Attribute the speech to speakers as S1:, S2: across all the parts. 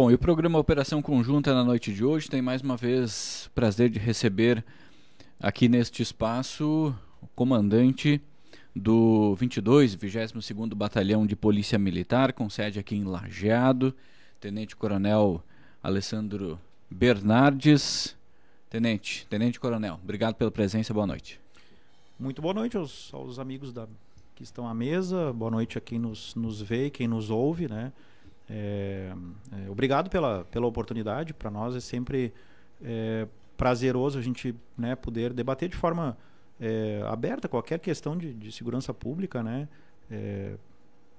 S1: Bom, e o programa Operação Conjunta na noite de hoje tem mais uma vez prazer de receber aqui neste espaço o comandante do 22, 22º Batalhão de Polícia Militar, com sede aqui em Lajeado, Tenente Coronel Alessandro Bernardes. Tenente, Tenente Coronel, obrigado pela presença, boa noite.
S2: Muito boa noite aos, aos amigos da, que estão à mesa, boa noite a quem nos, nos vê, quem nos ouve, né? É, é, obrigado pela, pela oportunidade. Para nós é sempre é, prazeroso a gente né, poder debater de forma é, aberta qualquer questão de, de segurança pública, né? É,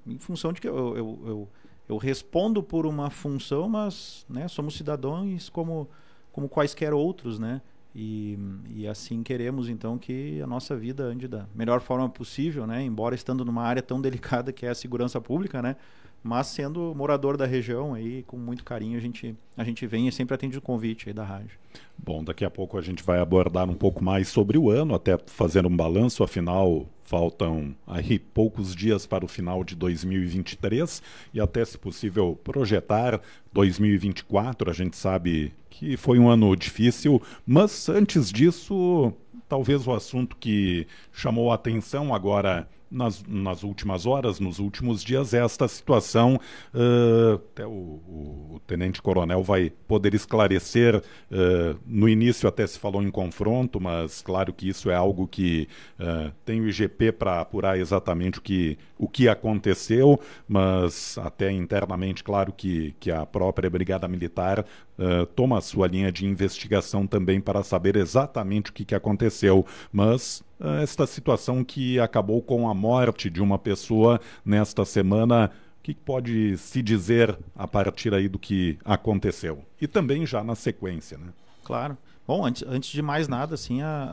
S2: em função de que eu, eu, eu, eu, respondo por uma função, mas né, somos cidadãos como, como quaisquer outros, né? E, e assim queremos então que a nossa vida ande da melhor forma possível, né? Embora estando numa área tão delicada que é a segurança pública, né? Mas sendo morador da região aí, com muito carinho, a gente, a gente vem e sempre atende o convite aí da rádio.
S3: Bom, daqui a pouco a gente vai abordar um pouco mais sobre o ano, até fazer um balanço, afinal faltam aí poucos dias para o final de 2023 e até se possível projetar 2024. A gente sabe que foi um ano difícil, mas antes disso, talvez o assunto que chamou a atenção agora nas, nas últimas horas, nos últimos dias, esta situação. Uh, até o, o, o tenente-coronel vai poder esclarecer. Uh, no início até se falou em confronto, mas claro que isso é algo que uh, tem o IGP para apurar exatamente o que, o que aconteceu, mas até internamente, claro que, que a própria Brigada Militar eh, toma a sua linha de investigação também para saber exatamente o que, que aconteceu, mas uh, esta situação que acabou com a morte de uma pessoa nesta semana. O que pode se dizer a partir aí do que aconteceu? E também já na sequência, né? Claro. Bom, antes, antes de mais
S2: nada, assim, a,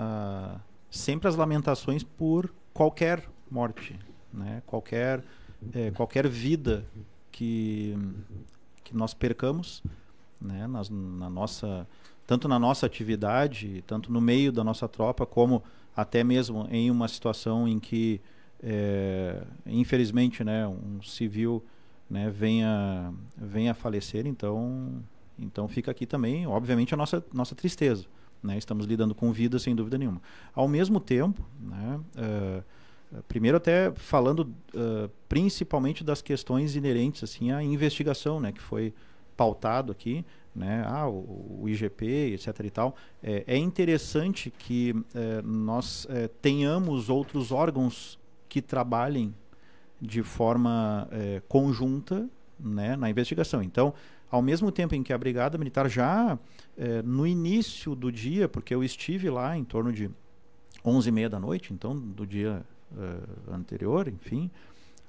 S2: a... sempre as lamentações por qualquer morte, né? Qualquer, é, qualquer vida que, que nós percamos, né? na nossa, tanto na nossa atividade, tanto no meio da nossa tropa, como até mesmo em uma situação em que, é, infelizmente, né, um civil né, venha, venha a falecer. Então, então fica aqui também, obviamente, a nossa, nossa tristeza. Né? Estamos lidando com vida, sem dúvida nenhuma. Ao mesmo tempo, né, uh, primeiro até falando uh, principalmente das questões inerentes assim à investigação, né, que foi pautado aqui, né? Ah, o, o IGP, etc. e tal. É, é interessante que é, nós é, tenhamos outros órgãos que trabalhem de forma é, conjunta né, na investigação. Então, ao mesmo tempo em que a Brigada Militar já é, no início do dia, porque eu estive lá em torno de 11 e meia da noite, então do dia é, anterior, enfim,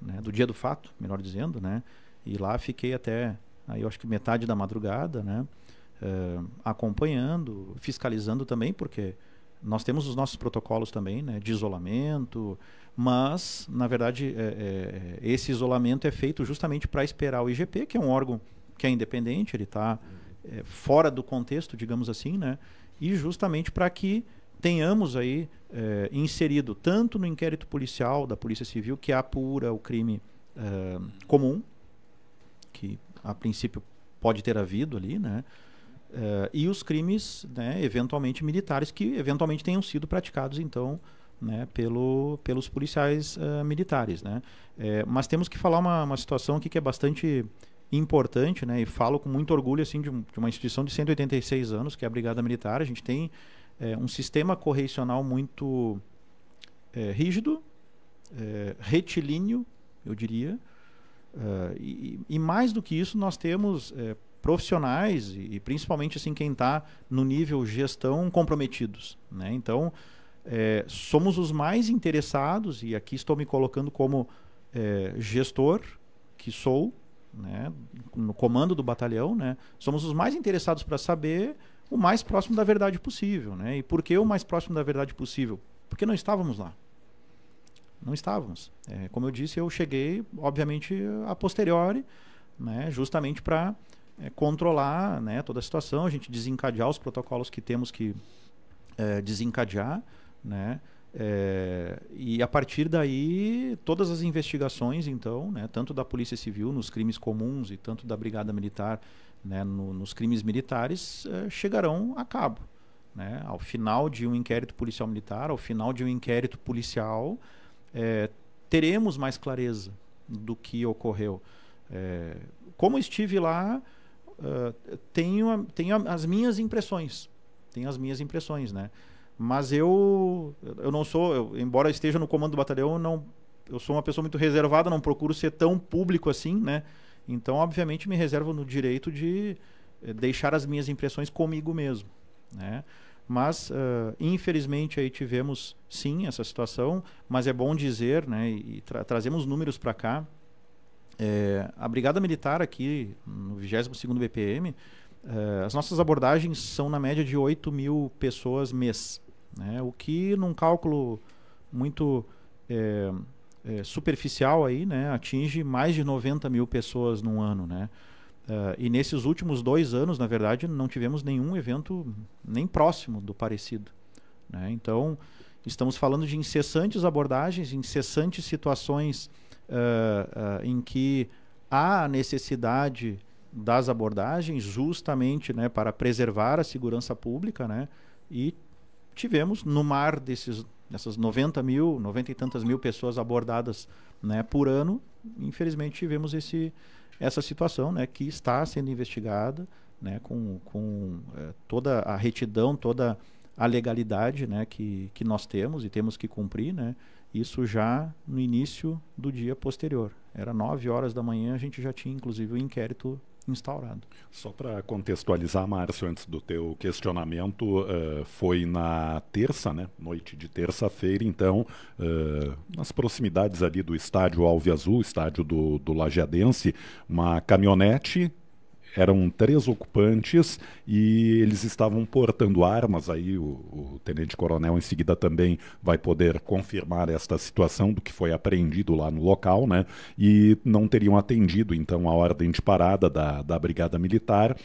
S2: né, do dia do fato, melhor dizendo, né, e lá fiquei até aí eu acho que metade da madrugada, né? É, acompanhando, fiscalizando também, porque nós temos os nossos protocolos também, né? De isolamento, mas, na verdade, é, é, é esse isolamento é feito justamente para esperar o IGP, que é um órgão que é independente, ele está é, fora do contexto, digamos assim, né? e justamente para que tenhamos aí é, inserido tanto no inquérito policial da Polícia Civil, que é apura o crime eh, comum, que a princípio pode ter havido ali, né? Uh, e os crimes, né, eventualmente militares, que eventualmente tenham sido praticados, então, né, pelo, pelos policiais uh, militares, né? É, mas temos que falar uma, uma situação aqui que é bastante importante, né? E falo com muito orgulho, assim, de, um, de uma instituição de 186 anos, que é a Brigada Militar. A gente tem é, um sistema correicional muito é, rígido, retilíneo, eu diria, Uh, e, e, mais do que isso, nós temos é, profissionais e, e, principalmente assim quem está no nível gestão comprometidos. Né? Então, é, somos os mais interessados, e aqui estou me colocando como é, gestor, que sou, né, no comando do batalhão, né, somos os mais interessados para saber o mais próximo da verdade possível. Né? E por que o mais próximo da verdade possível? Porque não estávamos lá. Não estávamos. É, como eu disse, eu cheguei, obviamente, a posteriori, né, justamente para é, controlar né, toda a situação, a gente desencadear os protocolos que temos que é, desencadear, né? É, e a partir daí, todas as investigações, então, né, tanto da Polícia Civil nos crimes comuns e tanto da Brigada Militar né, no, nos crimes militares, é, chegarão a cabo. Né? Ao final de um inquérito policial militar, ao final de um inquérito policial, é, teremos mais clareza do que ocorreu. É, como estive lá, uh, tenho, tenho as minhas impressões. Tenho as minhas impressões, né? Mas eu, eu não sou, eu, embora esteja no comando do batalhão, não, eu sou uma pessoa muito reservada, não procuro ser tão público assim, né? Então, obviamente, me reservo no direito de é, deixar as minhas impressões comigo mesmo, né? Mas, uh, infelizmente, aí tivemos sim essa situação, mas é bom dizer, né, e tra trazemos números para cá. É, a Brigada Militar aqui, no 22º BPM, é, as nossas abordagens são na média de 8 mil pessoas mês. Né, o que, num cálculo muito é, é, superficial, aí, né, atinge mais de 90 mil pessoas num ano. Né? Uh, e nesses últimos dois anos, na verdade, não tivemos nenhum evento nem próximo do parecido. Né? Então, estamos falando de incessantes abordagens, incessantes situações uh, uh, em que há necessidade das abordagens justamente né, para preservar a segurança pública. Né? E tivemos, no mar desses, dessas 90 mil, 90 e tantas mil pessoas abordadas né, por ano, infelizmente tivemos esse essa situação né, que está sendo investigada né, com, com é, toda a retidão, toda a legalidade né, que, que nós temos e temos que cumprir, né, isso já no início do dia posterior. Era 9 horas da manhã, a gente já tinha inclusive o um inquérito instaurado.
S3: Só para contextualizar, Márcio, antes do teu questionamento, uh, foi na terça, né, noite de terça-feira, então, uh, nas proximidades ali do estádio Alve Azul, estádio do, do Lajeadense, uma caminhonete eram três ocupantes e eles estavam portando armas. Aí o, o tenente-coronel, em seguida, também vai poder confirmar esta situação do que foi apreendido lá no local, né? E não teriam atendido, então, a ordem de parada da, da Brigada Militar.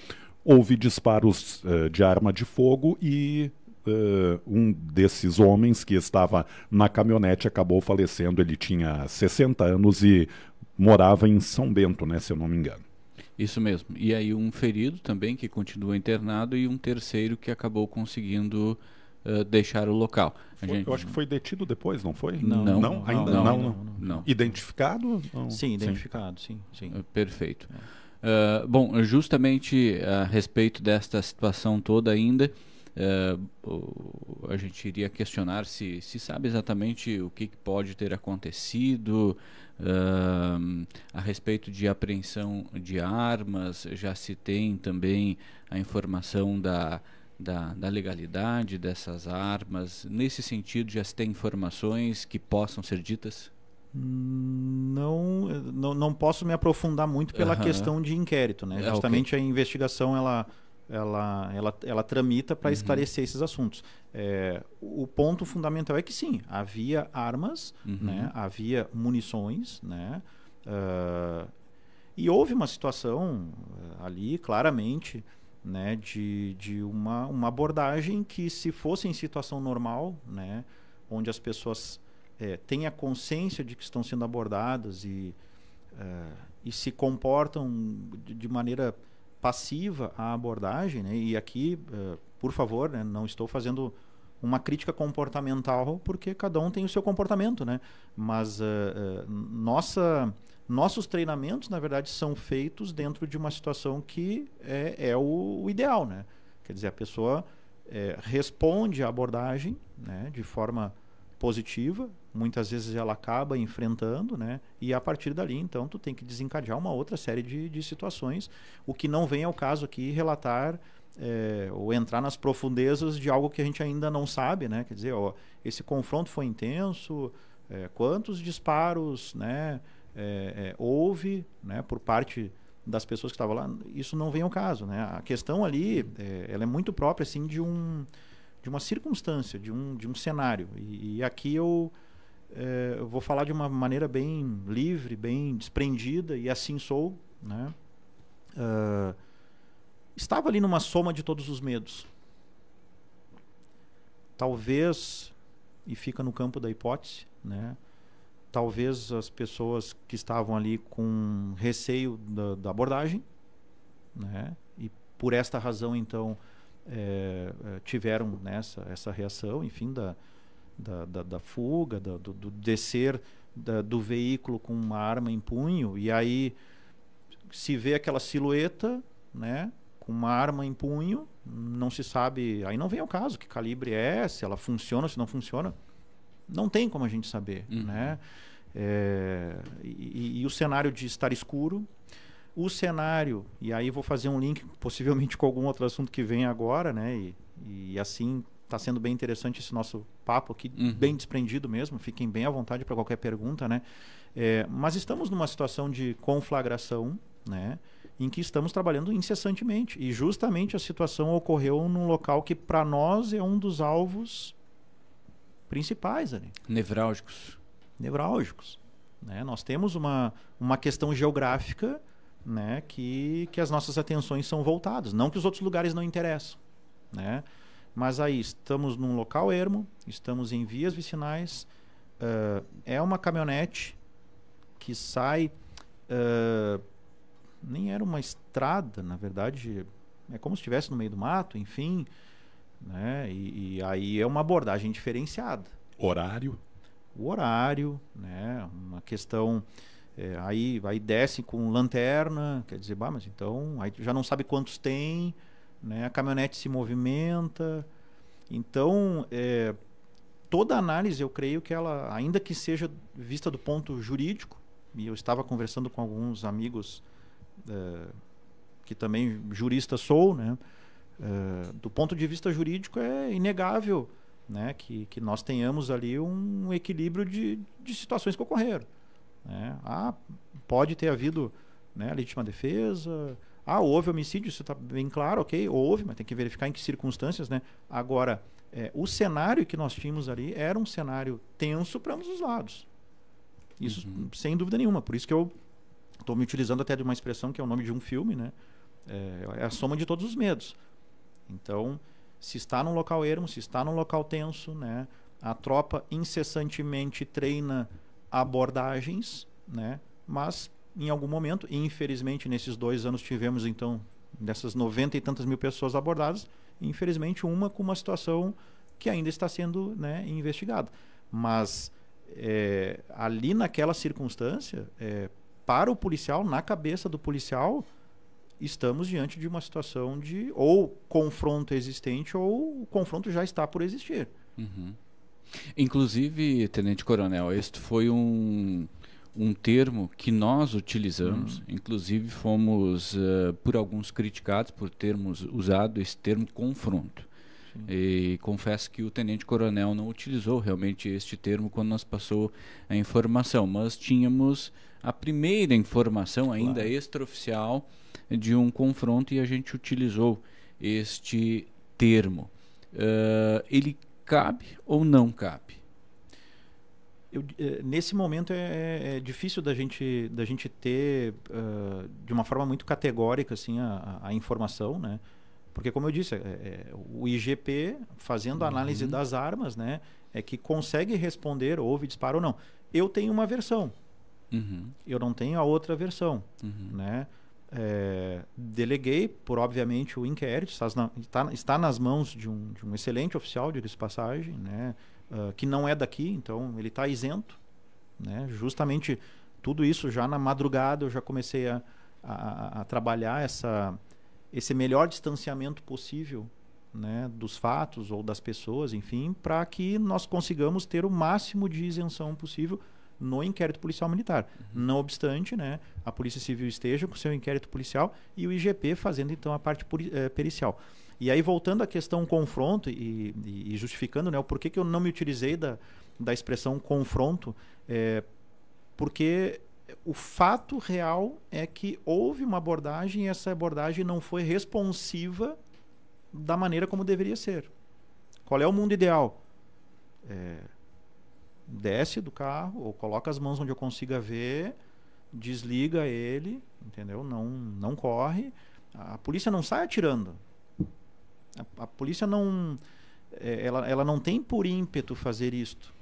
S3: Houve disparos uh, de arma de fogo e Uh, um desses homens que estava na caminhonete acabou falecendo. Ele tinha 60 anos e morava em São Bento, né, se eu não me engano.
S1: Isso mesmo. E aí um ferido também que continua internado e um terceiro que acabou conseguindo uh, deixar o local. Foi, gente... Eu acho que foi detido
S3: depois, não foi? Não, não, não ainda
S1: não não, não, não,
S2: Identificado? Sim, identificado, sim, sim. sim. Eh, perfeito.
S1: Uh, bom, justamente a respeito desta situação toda ainda, uh, a gente iria questionar se, se sabe exatamente o que pode ter acontecido, uh, Uh, a respeito de apreensão de armas, já se tem também a informação da, da, da, legalidade dessas armas. Nesse sentido, já se tem informações que possam ser ditas?
S2: Não, não, não posso me aprofundar muito pela uh -huh. questão de inquérito, né? Ah, Justamente okay. a investigação ela ela, ela, ela tramita para uhum. esclarecer esses assuntos. É, o ponto fundamental é que sim, havia armas, uhum. né, havia munições, né, uh, e houve uma situação ah, ali claramente né, de, de uma, uma abordagem que, se fosse em situação normal, né, onde as pessoas é, têm a consciência de que estão sendo abordadas e, uh, e se comportam de maneira passiva a abordagem, né? e aqui, uh, por favor, né? não estou fazendo uma crítica comportamental, porque cada um tem o seu comportamento, né? mas uh, uh, nossa, nossos treinamentos, na verdade, são feitos dentro de uma situação que é, é o, o ideal. Né? Quer dizer, a pessoa é, responde à abordagem né? de forma positiva, muitas vezes ela acaba enfrentando, né? E a partir dali, então, tu tem que desencadear uma outra série de, de situações, o que não vem ao caso aqui relatar é, ou entrar nas profundezas de algo que a gente ainda não sabe, né? Quer dizer, ó, esse confronto foi intenso, é, quantos disparos, né? É, houve, né? Por parte das pessoas que estavam lá, isso não vem ao caso, né? A questão ali, ela é muito própria, assim, de um de uma circunstância, de um, de um cenário. E, e aqui eu, é, eu vou falar de uma maneira bem livre, bem desprendida, e assim sou. Né? Uh, estava ali numa soma de todos os medos. Talvez, e fica no campo da hipótese, né? talvez as pessoas que estavam ali com receio da, da abordagem, né? e por esta razão, então, é, tiveram nessa né, essa reação, enfim, da, da, da, da fuga, da, do, do, descer da, do veículo com uma arma em punho, e aí se vê aquela silhueta, né, com uma arma em punho, não se sabe, aí não vem o caso que calibre é, se ela funciona, se não funciona, não tem como a gente saber, uhum. né? É, e, e, o cenário de estar escuro, o cenário, e aí vou fazer um link possivelmente com algum outro assunto que vem agora, né? E, e assim está sendo bem interessante esse nosso papo aqui, uhum. bem desprendido mesmo. Fiquem bem à vontade para qualquer pergunta, né? É, mas estamos numa situação de conflagração, né? Em que estamos trabalhando incessantemente. E justamente a situação ocorreu num local que, para nós, é um dos alvos principais ali. Nevrálgicos. Nevrálgicos. Né? Nós temos uma, uma questão geográfica né, que, que as nossas atenções são voltadas. Não que os outros lugares não interessam. Né? Mas aí estamos num local ermo, estamos em vias vicinais, uh, é uma caminhonete que sai. Uh, nem era uma estrada, na verdade, é como se estivesse no meio do mato, enfim. Né? E, e, aí é uma abordagem diferenciada. Horário? O horário, né? uma questão é, aí, aí desce com lanterna, quer dizer, bah, mas então aí já não sabe quantos tem, né? a caminhonete se movimenta. Então, é, toda análise, eu creio que ela, ainda que seja vista do ponto jurídico, e eu estava conversando com alguns amigos é, que também jurista sou, né? É, do ponto de vista jurídico é inegável né? que, que nós tenhamos ali um equilíbrio de, de situações que ocorreram. Né? Ah, pode ter havido né, legítima defesa. Ah, houve homicídio, isso está bem claro, ok, houve, mas tem que verificar em que circunstâncias, né? Agora, é, o cenário que nós tínhamos ali era um cenário tenso para ambos os lados. Isso, uhum. sem dúvida nenhuma. Por isso que eu estou me utilizando até de uma expressão que é o nome de um filme, né? É, é a soma de todos os medos. Então, se está num local ermo, se está num local tenso, né? A tropa incessantemente treina abordagens, né? Mas em algum momento, e infelizmente nesses dois anos tivemos então dessas 90 e tantas mil pessoas abordadas, infelizmente uma com uma situação que ainda está sendo né, investigada. Mas é, ali naquela circunstância, é, para o policial, na cabeça do policial, estamos diante de uma situação de ou confronto existente ou o confronto já está por existir.
S1: Uhum. Inclusive, Tenente Coronel, este foi um, um termo que nós utilizamos, hum. inclusive fomos uh, por alguns criticados por termos usado esse termo confronto. E confesso que o tenente coronel não utilizou realmente este termo quando nos passou a informação, mas tínhamos a primeira informação ainda claro. extraoficial de um confronto e a gente utilizou este termo. Uh, ele cabe ou não cabe?
S2: Eu, eh, nesse momento é, é, é, difícil da gente da gente ter uh, de uma forma muito categórica assim a, a informação né porque como eu disse é, é, o IGP fazendo uhum. análise das armas né é que consegue responder houve disparo ou não eu tenho uma versão uhum. eu não tenho a outra versão uhum. né é, deleguei, por obviamente, o inquérito, está, está, está nas mãos de um, de um excelente oficial, de passagem, né, uh, que não é daqui, então ele está isento. Né, justamente tudo isso já na madrugada eu já comecei a, a, a trabalhar essa, esse melhor distanciamento possível né, dos fatos ou das pessoas, enfim, para que nós consigamos ter o máximo de isenção possível no inquérito policial militar. Uhum. Não obstante, né, a Polícia Civil esteja com seu inquérito policial e o IGP fazendo então a parte eh, pericial. E aí, voltando à questão confronto e, e, justificando né, o porquê que eu não me utilizei da, da expressão confronto, é, porque o fato real é que houve uma abordagem e essa abordagem não foi responsiva da maneira como deveria ser. Qual é o mundo ideal? É, desce do carro ou coloca as mãos onde eu consiga ver, desliga ele, entendeu? Não, não corre. A polícia não sai atirando. A, a polícia não, é, ela, ela não tem por ímpeto fazer isto.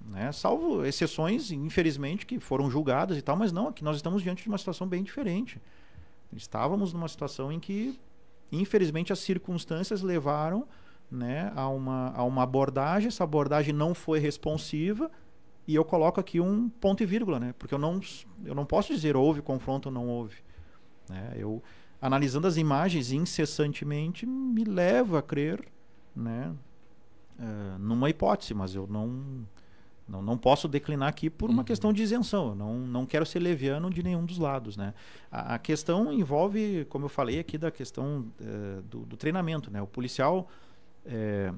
S2: Né? Salvo exceções, infelizmente, que foram julgadas e tal, mas não, aqui nós estamos diante de uma situação bem diferente. Estávamos numa situação em que, infelizmente, as circunstâncias levaram né, a, uma, a uma abordagem, essa abordagem não foi responsiva, e eu coloco aqui um ponto e vírgula, né? Porque eu não, eu não posso dizer houve confronto ou não houve. Né? Eu, analisando as imagens incessantemente, me leva a crer né, uh, numa hipótese, mas eu não, não, não posso declinar aqui por uma uhum. questão de isenção. Eu não, não quero ser leviano de nenhum dos lados. Né? A, a questão envolve, como eu falei aqui, da questão uh, do, do treinamento. Né? O policial é,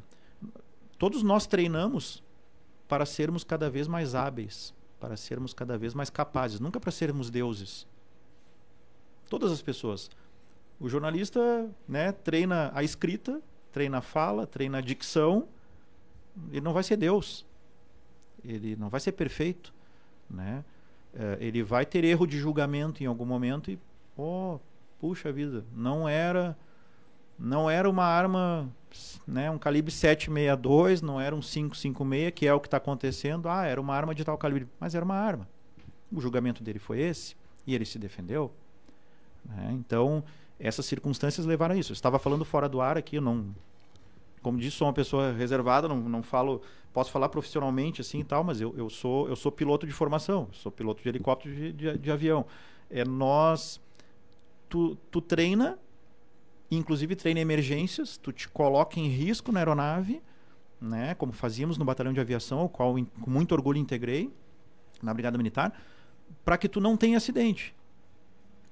S2: todos nós treinamos para sermos cada vez mais hábeis, para sermos cada vez mais capazes, nunca para sermos deuses. Todas as pessoas. O jornalista né, treina a escrita, treina a fala, treina a dicção. Ele não vai ser Deus. Ele não vai ser perfeito. Né? É, ele vai ter erro de julgamento em algum momento e, oh, puxa vida, não era não era uma arma, né, um calibre 7.62, não era um 5.56, que é o que está acontecendo. Ah, era uma arma de tal calibre, mas era uma arma. O julgamento dele foi esse e ele se defendeu. Né? Então, essas circunstâncias levaram a isso. Eu estava falando fora do ar aqui, eu não, como disse, sou uma pessoa reservada, não, não falo, posso falar profissionalmente assim e tal, mas eu, eu, sou, eu sou piloto de formação, sou piloto de helicóptero de, de, de avião. É nós, tu, tu treina inclusive treina emergências, tu te coloca em risco na aeronave, né, como fazíamos no batalhão de aviação, ao qual com muito orgulho integrei na Brigada Militar, para que tu não tenha acidente.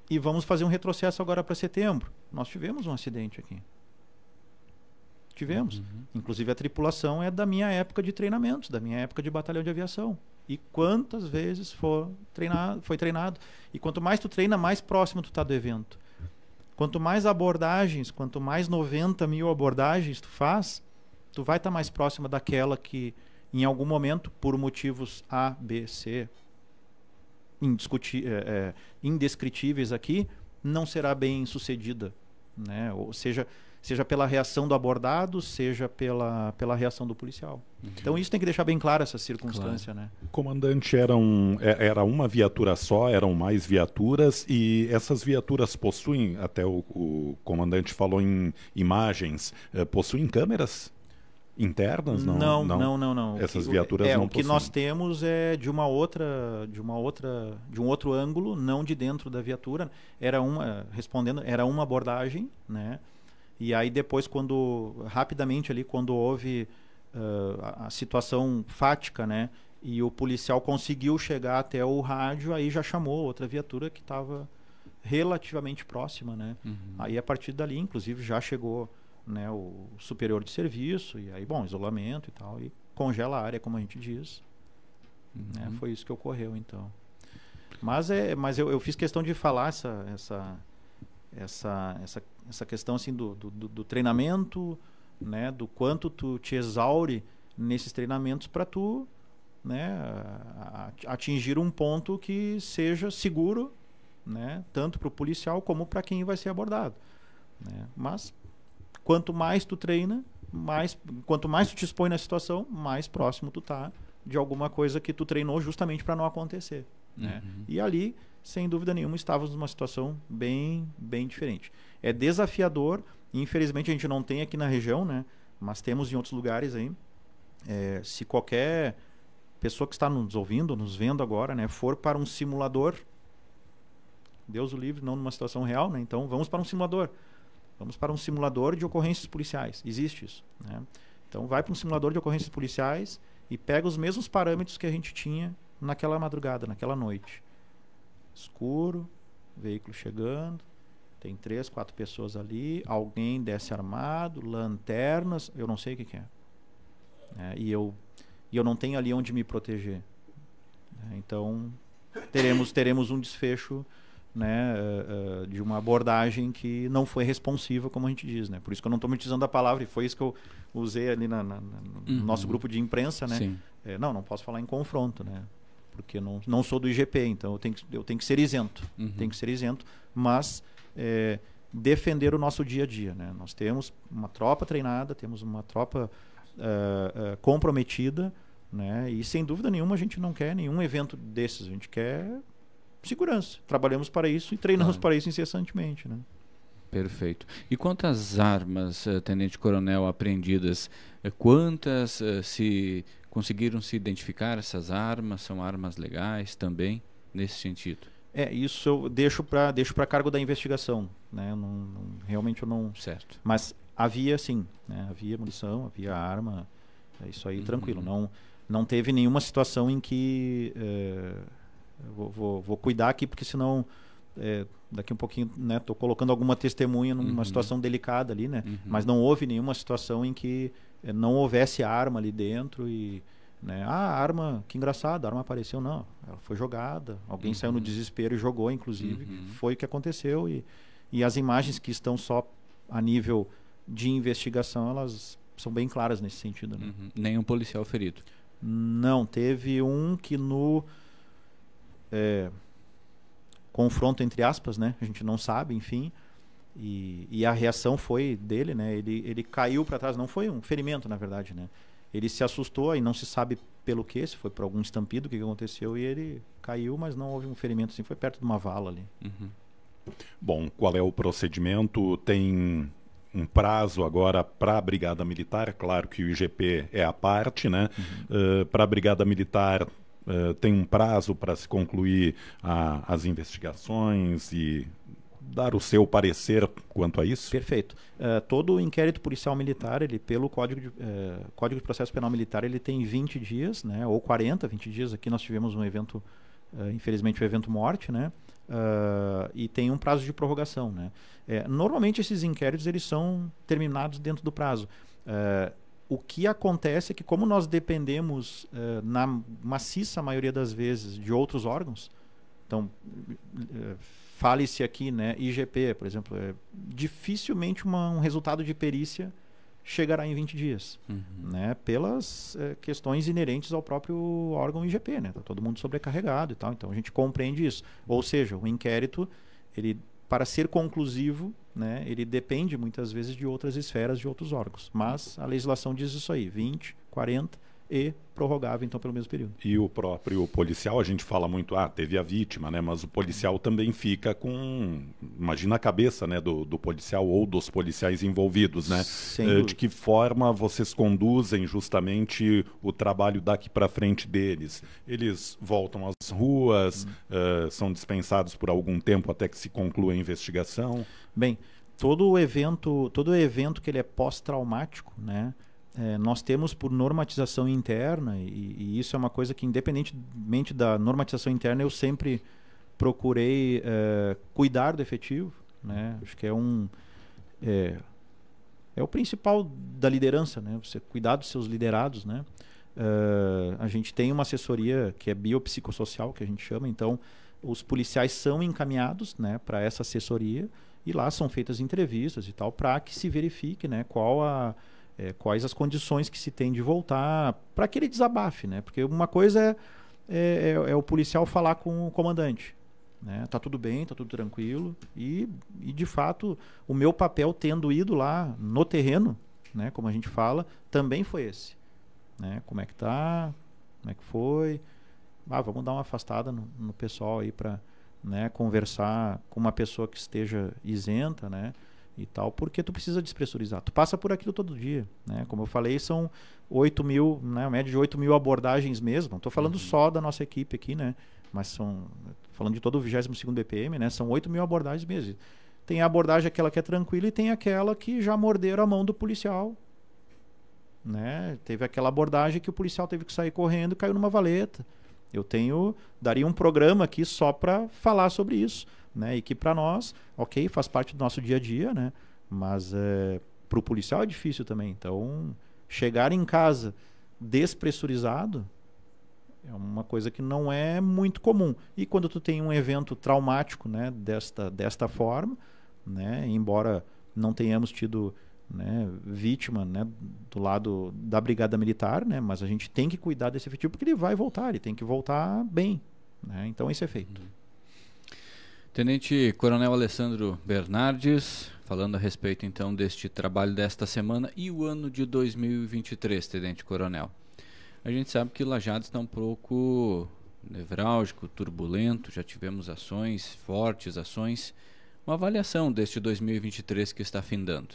S2: E vamos fazer um retrocesso agora para setembro. Nós tivemos um acidente aqui. Tivemos. Uhum. Inclusive a tripulação é da minha época de treinamento, da minha época de batalhão de aviação. E quantas vezes for foi treinado. E quanto mais tu treina, mais próximo tu está do evento. Quanto mais abordagens, quanto mais 90 mil abordagens tu faz, tu vai estar tá mais próxima daquela que, em algum momento, por motivos A, B, C, é, é, indescritíveis aqui, não será bem sucedida. Né? Ou seja, seja pela reação do abordado, seja pela, pela reação do policial. Então isso tem que deixar bem claro essa circunstância, claro. né?
S3: O comandante era, um, é, era uma viatura só, eram mais viaturas e essas viaturas possuem, até o, o comandante falou em imagens, eh, possuem câmeras? internas não não não não, não, não. essas que, viaturas é, não o que nós
S2: temos é de uma outra de uma outra de um outro ângulo não de dentro da viatura era uma respondendo era uma abordagem né e aí depois, quando rapidamente ali, quando houve uh, a, situação fática, né? E o policial conseguiu chegar até o rádio, aí já chamou outra viatura que estava relativamente próxima, né? Uhum. Aí a partir dali, inclusive, já chegou né, o superior de serviço e aí, bom, isolamento e tal e congela a área, como a gente diz. Uhum. Né? Foi isso que ocorreu, então. Mas é, mas eu, eu fiz questão de falar essa, essa, essa, essa essa questão assim do, do, do treinamento, né, do quanto tu te exaure nesses treinamentos para tu, né, atingir um ponto que seja seguro, né, tanto para o policial como para quem vai ser abordado, né? Mas quanto mais tu treina, mais quanto mais tu te expõe na situação, mais próximo tu tá de alguma coisa que tu treinou justamente para não acontecer, né? Uhum. E ali, sem dúvida nenhuma, estávamos numa situação bem bem diferente é desafiador. Infelizmente a gente não tem aqui na região, né? Mas temos em outros lugares aí. É, se qualquer pessoa que está nos ouvindo, nos vendo agora, né, for para um simulador, Deus o livre, não numa situação real, né? Então vamos para um simulador. Vamos para um simulador de ocorrências policiais. Existe isso, né? Então vai para um simulador de ocorrências policiais e pega os mesmos parâmetros que a gente tinha naquela madrugada, naquela noite. Escuro, veículo chegando, tem três, quatro pessoas ali, alguém desce armado, lanternas, eu não sei o que, que é. é. e, eu, e eu não tenho ali onde me proteger. É, então, teremos, teremos um desfecho né, uh, uh, de uma abordagem que não foi responsiva, como a gente diz. Né? Por isso que eu não estou utilizando a palavra, e foi isso que eu usei ali na, na, na, no uhum. nosso grupo de imprensa. Né? É, não, não posso falar em confronto, né? porque não, não sou do IGP, então eu tenho que, eu tenho que ser isento. Uhum. Tenho que ser isento, mas é, defender o nosso dia a dia. Né? Nós temos uma tropa treinada, temos uma tropa uh, uh, comprometida, né? e sem dúvida nenhuma a gente não quer nenhum evento desses, a gente quer segurança. Trabalhamos para isso e treinamos ah. para isso incessantemente. Né?
S1: Perfeito. E quantas armas, eh, Tenente Coronel, apreendidas? Eh, quantas eh, se conseguiram se identificar essas armas? São armas legais também nesse sentido?
S2: É, isso eu deixo para deixo cargo da investigação. Né? Não, não, realmente eu não. Certo. Mas havia sim, né? havia munição, havia arma, é isso aí uhum. tranquilo. Não, não teve nenhuma situação em que. É, vou, vou, vou, cuidar aqui, porque senão. É, daqui um pouquinho, né? Tô colocando alguma testemunha numa uhum. situação delicada ali, né? Uhum. Mas não houve nenhuma situação em que é, não houvesse arma ali dentro e né? Ah, a arma, que engraçado, a arma apareceu. Não, ela foi jogada. Alguém uhum. saiu no uhum. desespero e jogou, inclusive. Uhum. Foi o que aconteceu. E, e as imagens que estão só a nível de investigação, elas são bem claras nesse sentido. Né? Uhum. Nenhum policial ferido? Não, teve um que no é, confronto, entre aspas, né? A gente não sabe, enfim. E, e a reação foi dele, né? Ele, ele caiu para trás, não foi um ferimento, na verdade, né? Ele se assustou e não se sabe pelo que, se foi por algum estampido que aconteceu e ele caiu, mas não houve um ferimento assim, foi perto de uma vala ali.
S3: Uhum. Bom, qual é o procedimento? Tem um prazo agora para a Brigada Militar, claro que o IGP é a parte, né? Uhum. Uh, eh, para a Brigada Militar uh, tem um prazo para se concluir a, as investigações e dar o seu parecer quanto a isso?
S2: Perfeito. Uh, todo inquérito policial militar, ele pelo Código de, uh, Código de Processo Penal Militar, ele tem 20 dias, né, ou 40, 20 dias. Aqui nós tivemos um evento, uh, infelizmente, o um evento morte, né? e tem um prazo de prorrogação, né? normalmente esses inquéritos eles são terminados dentro do prazo. o que acontece é que como nós dependemos na maciça maioria das vezes de outros órgãos, então fale-se aqui, né, IGP, por exemplo, é, dificilmente uma, um resultado de perícia chegará em 20 dias, uhum. né, pelas é, questões inerentes ao próprio órgão IGP, né, tá todo mundo sobrecarregado e tal, então a gente compreende isso. Ou seja, o inquérito, ele para ser conclusivo, né, ele depende muitas vezes de outras esferas, de outros órgãos, mas a legislação diz isso aí, 20, 40 e prorrogava então pelo mesmo período.
S3: E o próprio policial, a gente fala muito, ah, teve a vítima, né? Mas o policial também fica com, imagina a cabeça, né, do, do policial ou dos policiais envolvidos, né? Uh, de que forma vocês conduzem justamente o trabalho daqui para frente deles? Eles voltam às ruas, hum. uh, são dispensados por algum tempo até que se conclua a investigação? Bem, todo
S2: evento, todo evento que ele é pós-traumático, né? é, nós temos por normatização interna, e, e, isso é uma coisa que, independentemente da normatização interna, eu sempre procurei é, cuidar do efetivo. Né? Acho que é um. É, é o principal da liderança, né? Você cuidar dos seus liderados, né? Uh, a gente tem uma assessoria que é biopsicossocial, que a gente chama, então os policiais são encaminhados né, para essa assessoria e lá são feitas entrevistas e tal para que se verifique né, qual a, é, quais as condições que se tem de voltar, para que ele desabafe, né? Porque uma coisa é, é, é, é, o policial falar com o comandante. Né? Tá tudo bem, tá tudo tranquilo. E, e, de fato, o meu papel tendo ido lá no terreno, né? como a gente fala, também foi esse. Né? Como é que tá? Como é que foi? Ah, vamos dar uma afastada no, no pessoal aí para né, conversar com uma pessoa que esteja isenta, né? e tal, porque tu precisa despressurizar. Tu passa por aquilo todo dia, né? Como eu falei, são 8 mil, né? Média de 8 mil abordagens mesmo. Estou falando uhum. só da nossa equipe aqui, né? Mas são, falando de todo o 22 BPM, né? São 8 mil abordagens mesmo. Tem a abordagem aquela que é tranquila e tem aquela que já morderam a mão do policial, né? Teve aquela abordagem que o policial teve que sair correndo e caiu numa valeta. Eu tenho, daria um programa aqui só para falar sobre isso né? E que para nós, ok, faz parte do nosso dia a dia, né? Mas é, eh, para o policial é difícil também. Então, chegar em casa despressurizado é uma coisa que não é muito comum. E quando tu tem um evento traumático, né? Desta, desta forma, né? Embora não tenhamos tido né, vítima né, do lado da brigada militar, né, mas a gente tem que cuidar desse efetivo porque ele vai voltar, ele tem que voltar bem. Né, então isso é feito. Uhum.
S1: Tenente Coronel Alessandro Bernardes, falando a respeito então deste trabalho desta semana e o ano de 2023, Tenente Coronel. A gente sabe que Lajado está um pouco nevrálgico, turbulento, já tivemos ações, fortes ações. Uma avaliação deste 2023 que está
S2: findando.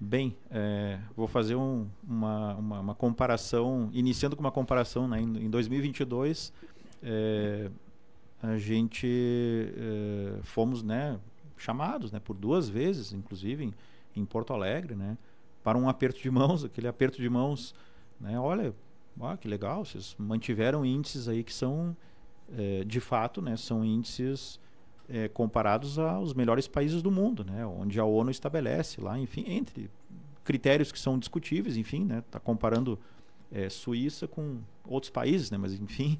S2: Bem, é, vou fazer um, uma, uma, uma, comparação, iniciando com uma comparação, né? em, em 2022, é, a gente eh, fomos né, chamados né, por duas vezes, inclusive em, em, Porto Alegre, né, para um aperto de mãos, aquele aperto de mãos, né, olha, ah, que legal, vocês mantiveram índices aí que são, eh, de fato, né, são índices eh, comparados aos melhores países do mundo, né, onde a ONU estabelece lá, enfim, entre critérios que são discutíveis, enfim, né, tá comparando Suíça com outros países, né, mas enfim,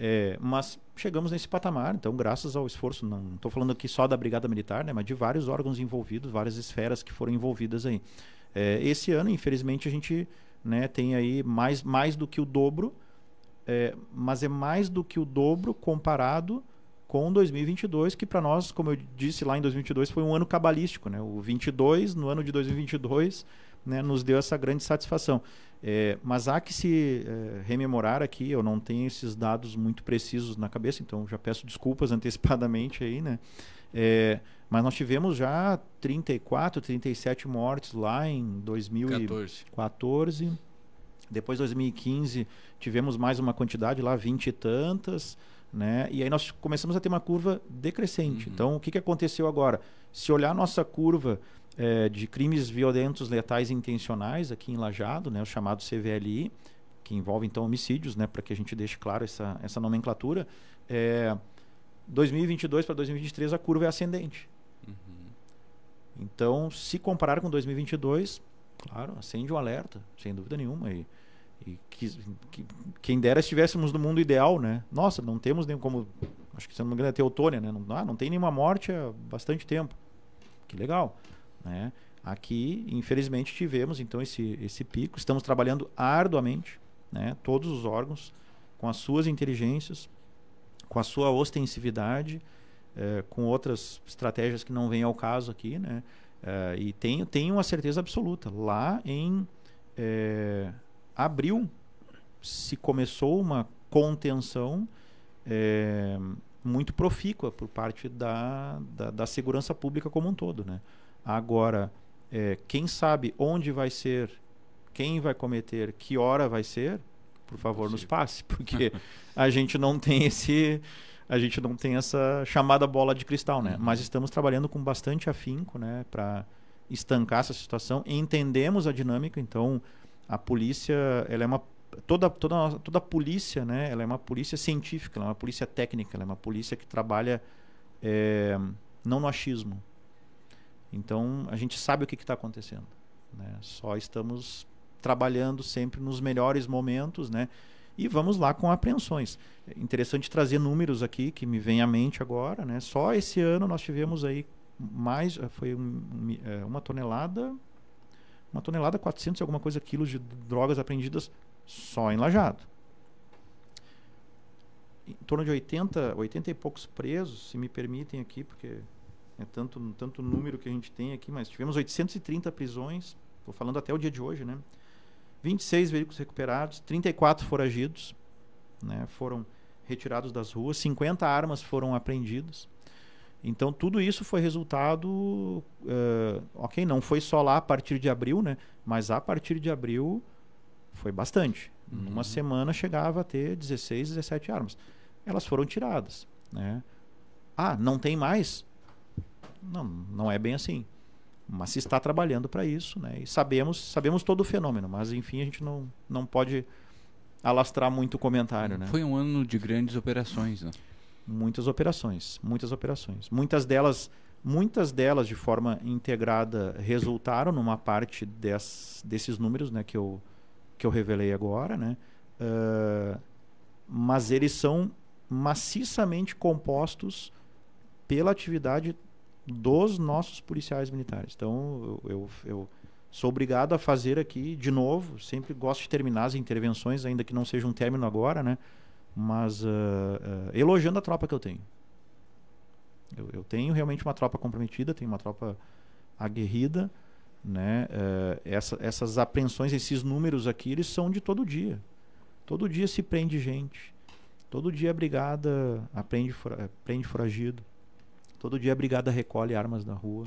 S2: é, mas chegamos nesse patamar, então, graças ao esforço, não estou falando aqui só da Brigada Militar, né, mas de vários órgãos envolvidos, várias esferas que foram envolvidas aí. É, esse ano, infelizmente, a gente né, tem aí mais, mais do que o dobro, é, mas é mais do que o dobro comparado com 2022, que para nós, como eu disse lá em 2022, foi um ano cabalístico. Né? O 22, no ano de 2022 né, nos deu essa grande satisfação. É, mas há que se é, rememorar aqui, eu não tenho esses dados muito precisos na cabeça, então já peço desculpas antecipadamente aí, né? É, mas nós tivemos já 34, 37 mortes lá em 2014. 14. Depois, 2015, tivemos mais uma quantidade lá, 20 e tantas. Né? E aí nós começamos a ter uma curva decrescente. Uhum. Então, o que, que aconteceu agora? Se olhar nossa curva é, de crimes violentos letais intencionais aqui em Lajado, né, o chamado CVLI, que envolve então homicídios, né, para que a gente deixe claro essa, essa nomenclatura, é, 2022 para 2023 a curva é ascendente. Uhum. Então, se comparar com 2022, claro, acende o um alerta, sem dúvida nenhuma. E, e que, que, quem dera estivéssemos no mundo ideal, né? Nossa, não temos nem como. Acho que se não me engano é Teotônia, né? Não, ah, não tem nenhuma morte há bastante tempo. Que legal, né? Aqui, infelizmente, tivemos então esse, esse pico. Estamos trabalhando arduamente, né? Todos os órgãos, com as suas inteligências, com a sua ostensividade, eh, com outras estratégias que não vêm ao caso aqui, né? Eh, e tenho, tenho uma certeza absoluta. Lá em. Eh, abril se começou uma contenção é, muito profícua por parte da, da, da, segurança pública como um todo. Né? Agora, é, quem sabe onde vai ser, quem vai cometer, que hora vai ser, por favor, nos passe, porque a gente não tem esse a gente não tem essa chamada bola de cristal, né? Uhum. Mas estamos trabalhando com bastante afinco, né, para estancar essa situação. Entendemos a dinâmica, então a polícia, ela é uma toda toda toda polícia, né? Ela é uma polícia científica, ela é uma polícia técnica, ela é uma polícia que trabalha é, não no achismo. Então a gente sabe o que está acontecendo, né? Só estamos trabalhando sempre nos melhores momentos, né? E vamos lá com apreensões. É interessante trazer números aqui que me vem à mente agora, né? Só esse ano nós tivemos aí mais, foi um, é, uma tonelada uma tonelada, 400 e alguma coisa quilos de drogas apreendidas só em Lajado. Em torno de 80, 80 e poucos presos, se me permitem aqui, porque é tanto, tanto número que a gente tem aqui, mas tivemos 830 prisões, estou falando até o dia de hoje, né? 26 veículos recuperados, 34 foragidos né, foram retirados das ruas, 50 armas foram apreendidas. Então tudo isso foi resultado, uh, ok, não foi só lá a partir de abril, né? Mas a partir de abril foi bastante. Uhum. Numa semana chegava a ter 16, 17 armas. Elas foram tiradas, né? Ah, não tem mais? Não, não é bem assim. Mas se está trabalhando para isso, né? E sabemos, sabemos todo o fenômeno, mas enfim, a gente não, não pode alastrar muito o comentário, né? Foi um ano de grandes operações, né? muitas operações, muitas operações. Muitas delas, muitas delas de forma integrada resultaram numa parte des, desses números, né, que eu que eu revelei agora, né? Uh, mas eles são maciçamente compostos pela atividade dos nossos policiais militares. Então, eu, eu, eu, sou obrigado a fazer aqui, de novo, sempre gosto de terminar as intervenções, ainda que não seja um término agora, né? mas uh, uh, elogiando a tropa que eu tenho. Eu, eu, tenho realmente uma tropa comprometida, tenho uma tropa aguerrida, né? Uh, essa, essas apreensões, esses números aqui, eles são de todo dia. Todo dia se prende gente. Todo dia a brigada aprende, prende foragido. Todo dia a brigada recolhe armas na rua.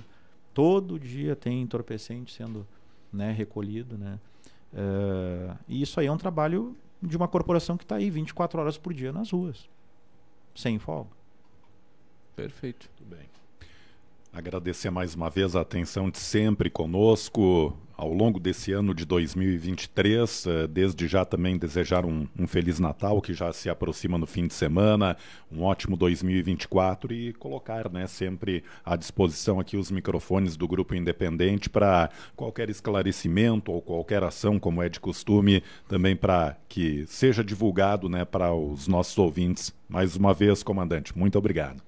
S2: Todo dia tem entorpecente sendo né, recolhido, né? e isso aí é um trabalho de uma corporação que está aí 24 horas por dia nas ruas, sem folga. Perfeito.
S3: Tudo bem. Agradecer mais uma vez a atenção de sempre conosco, ao longo desse ano de 2023. Eh, desde já também desejar um, um, Feliz Natal, que já se aproxima no fim de semana, um ótimo 2024 e colocar né, sempre à disposição aqui os microfones do Grupo Independente para qualquer esclarecimento ou qualquer ação, como é de costume, também para que seja divulgado né, para os nossos ouvintes. Mais uma vez, comandante, muito obrigado.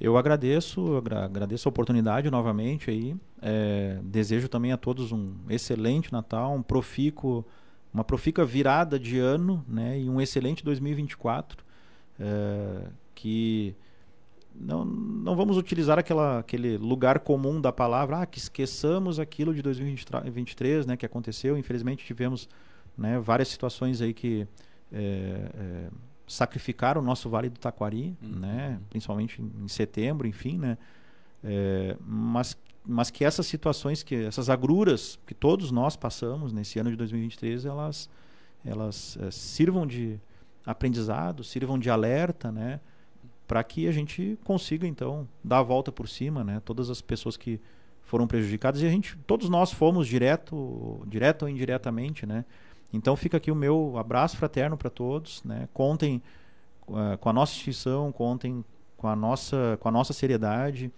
S3: Eu agradeço, agradeço a oportunidade novamente aí. É,
S2: desejo também a todos um excelente Natal, um profico, uma profica virada de ano, né? E um excelente 2024 é, que não, não vamos utilizar aquela, aquele lugar comum da palavra, ah, que esqueçamos aquilo de 2023, né? Que aconteceu. Infelizmente tivemos né, várias situações aí que é, é sacrificar o nosso Vale do Taquari, uhum. né? principalmente em setembro, enfim, né? É, mas, mas que essas situações, que essas agruras que todos nós passamos nesse ano de 2023, elas, elas é, sirvam de aprendizado, sirvam de alerta, né? para que a gente consiga então dar a volta por cima, né? Todas as pessoas que foram prejudicadas e a gente, todos nós fomos direto, direto ou indiretamente, né? Então fica aqui o meu abraço fraterno para todos, né? Contem uh, com a nossa instituição, contem com a nossa, com a nossa seriedade,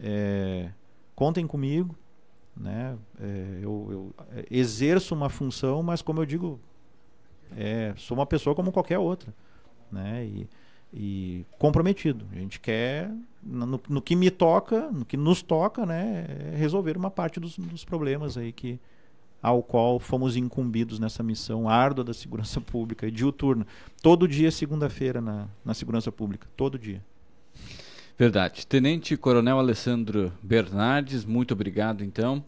S2: é, contem comigo, né? É, eu, eu, exerço uma função, mas como eu digo, é, sou uma pessoa como qualquer outra, né? E, e comprometido. A gente quer, no, no, que me toca, no que nos toca, né, é resolver uma parte dos, dos problemas aí que, ao qual fomos incumbidos nessa missão árdua da segurança pública, diuturna. Todo dia, segunda-feira, na, na segurança pública. Todo dia.
S1: Verdade. Tenente Coronel Alessandro Bernardes, muito obrigado, então.